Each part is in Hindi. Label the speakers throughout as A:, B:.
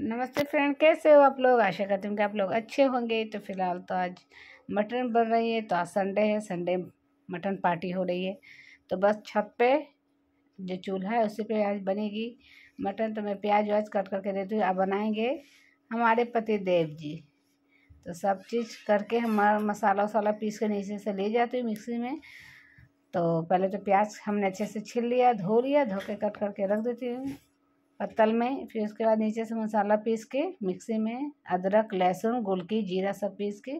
A: नमस्ते फ्रेंड कैसे हो आप लोग आशा करती हूँ कि आप लोग अच्छे होंगे तो फिलहाल तो आज मटन बन रही है तो आज संडे है संडे मटन पार्टी हो रही है तो बस छत पे जो चूल्हा है उसी पे आज बनेगी मटन तो मैं प्याज व्याज कट करके देती हूँ अब बनाएंगे हमारे पति देव जी तो सब चीज़ करके हमारा मसाला वसाला पीस के नीचे से ले जाती हूँ मिक्सी में तो पहले तो प्याज हमने अच्छे से छील लिया धो लिया धो के कट करके रख देती हूँ पत्तल में फिर उसके बाद नीचे से मसाला पीस के मिक्सी में अदरक लहसुन गुलकी जीरा सब पीस के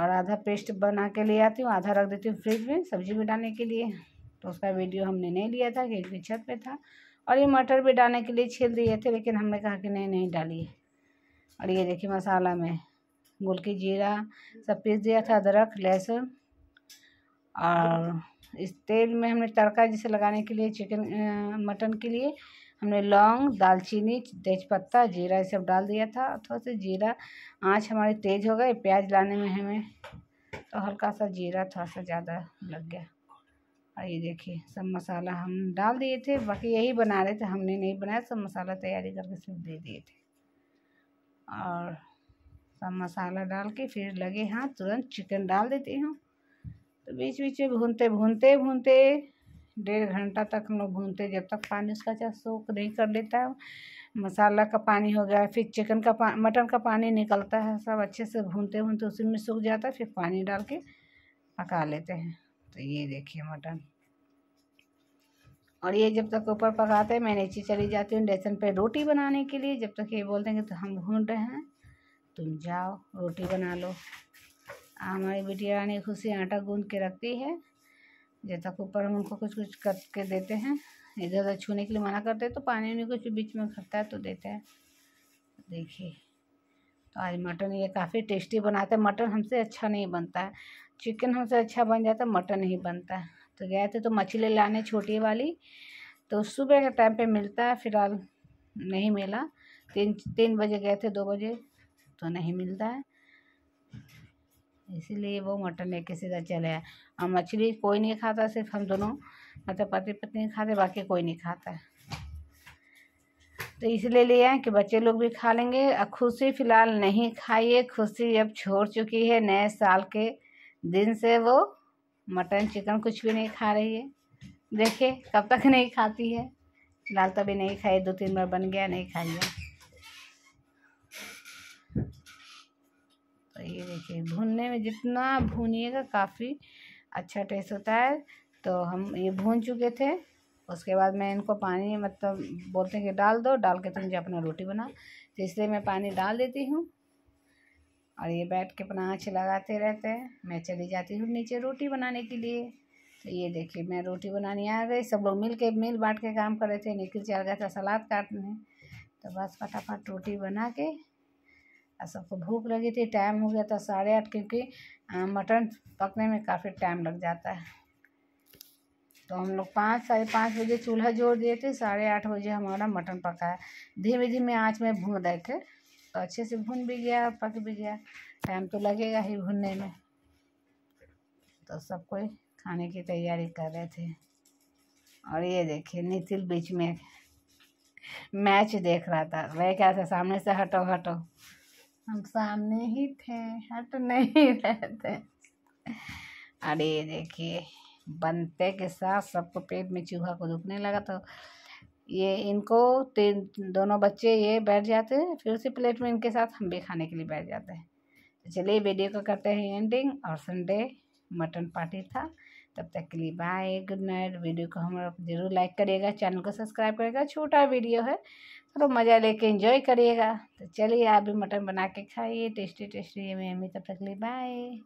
A: और आधा पेस्ट बना के ले आती हूँ आधा रख देती हूँ फ्रिज में सब्जी भी डालने के लिए तो उसका वीडियो हमने नहीं लिया था क्योंकि छत पे था और ये मटर भी डालने के लिए छील दिए थे लेकिन हमने कहा कि नहीं नहीं डालिए और ये देखिए मसाला में गुलकी जीरा सब पीस दिया था अदरक लहसुन और इस तेल में हमने तड़का जैसे लगाने के लिए चिकन मटन के लिए हमने लौंग दालचीनी तेजपत्ता जीरा ये सब डाल दिया था थोड़ा सा जीरा आँच हमारी तेज़ हो गई प्याज लाने में हमें तो हल्का सा जीरा थोड़ा सा ज़्यादा लग गया और ये देखिए सब मसाला हम डाल दिए थे बाकी यही बना रहे थे हमने नहीं बनाया सब मसाला तैयारी करके सब दे दिए थे और सब मसाला डाल के फिर लगे हाँ तुरंत चिकन डाल देती हूँ तो बीच बीच में भूनते भूनते भूनते डेढ़ घंटा तक हम लोग भूनते जब तक पानी उसका अच्छा सोख नहीं कर लेता है मसाला का पानी हो गया फिर चिकन का पा मटन का पानी निकलता है सब अच्छे से भूनते भूनते उसी में सूख जाता है फिर पानी डाल के पका लेते हैं तो ये देखिए मटन और ये जब तक ऊपर पकाते हैं मैं नीचे चली जाती हूँ डेसन पे रोटी बनाने के लिए जब तक ये बोलते हैं कि तो हम भून रहे हैं तुम जाओ रोटी बना लो हमारी बिटिया रानी खुशी आटा गूंद के रखती है जैसा तक ऊपर हम उनको कुछ कुछ करके देते हैं इधर उधर छूने के लिए मना करते हैं तो पानी उन्हें कुछ बीच में खटता है तो देते हैं देखिए तो आज मटन ये काफ़ी टेस्टी बनाते हैं मटन हमसे अच्छा नहीं बनता है चिकन हमसे अच्छा बन जाता है मटन ही बनता है तो गए थे तो मछली लाने छोटी वाली तो सुबह के टाइम पे मिलता है फिलहाल नहीं मिला तीन तीन बजे गए थे दो बजे तो नहीं मिलता है इसीलिए वो मटन लेके सीधा चले आए और मछली कोई नहीं खाता सिर्फ हम दोनों मतलब तो पति पत्नी खाते बाकी कोई नहीं खाता है तो इसलिए लिए हैं कि बच्चे लोग भी खा लेंगे और खुशी फ़िलहाल नहीं खाइए खुशी अब छोड़ चुकी है नए साल के दिन से वो मटन चिकन कुछ भी नहीं खा रही है देखिए कब तक नहीं खाती है फिलहाल तो अभी नहीं खाई दो तीन बार बन गया नहीं खाइए देखिए भूनने में जितना भूनिएगा काफ़ी अच्छा टेस्ट होता है तो हम ये भून चुके थे उसके बाद मैं इनको पानी मतलब बोलते हैं कि डाल दो डाल के तुम मुझे अपना रोटी बना तो इसलिए मैं पानी डाल देती हूँ और ये बैठ के अपना आँच लगाते रहते हैं मैं चली जाती हूँ नीचे रोटी बनाने के लिए तो ये देखिए मैं रोटी बनाने आ गई सब लोग मिल के मिल बांट के काम कर रहे थे निकल चल गया था सलाद काटने तो बस फटाफट रोटी बना के और सबको भूख लगी थी टाइम हो गया था साढ़े आठ क्योंकि मटन पकने में काफ़ी टाइम लग जाता है तो हम लोग पाँच साढ़े पाँच बजे चूल्हा जोड़ दिए थे साढ़े आठ बजे हमारा मटन पका है धीमे धीमे आँच में भून रहे थे तो अच्छे से भून भी गया पक भी गया टाइम तो लगेगा ही भूनने में तो सब कोई खाने की तैयारी कर रहे थे और ये देखिए नितिल बीच में मैच देख रहा था वह क्या था सामने से हटो हटो हम सामने ही थे हट नहीं रहते अरे देखिए बनते के साथ सबको पेट में चूहा को दुखने लगा तो ये इनको तीन दोनों बच्चे ये बैठ जाते हैं फिर उसी प्लेट में इनके साथ हम भी खाने के लिए बैठ जाते हैं तो चलिए वीडियो को करते हैं एंडिंग और संडे मटन पार्टी था तब तक के लिए बाय गुड नाइट वीडियो को हम जरूर लाइक करिएगा चैनल को सब्सक्राइब करिएगा छोटा वीडियो है तो मज़ा लेके एंजॉय करिएगा तो चलिए आप भी मटन बना के खाइए टेस्टी टेस्टी ये अम्मी तब तक ले बाय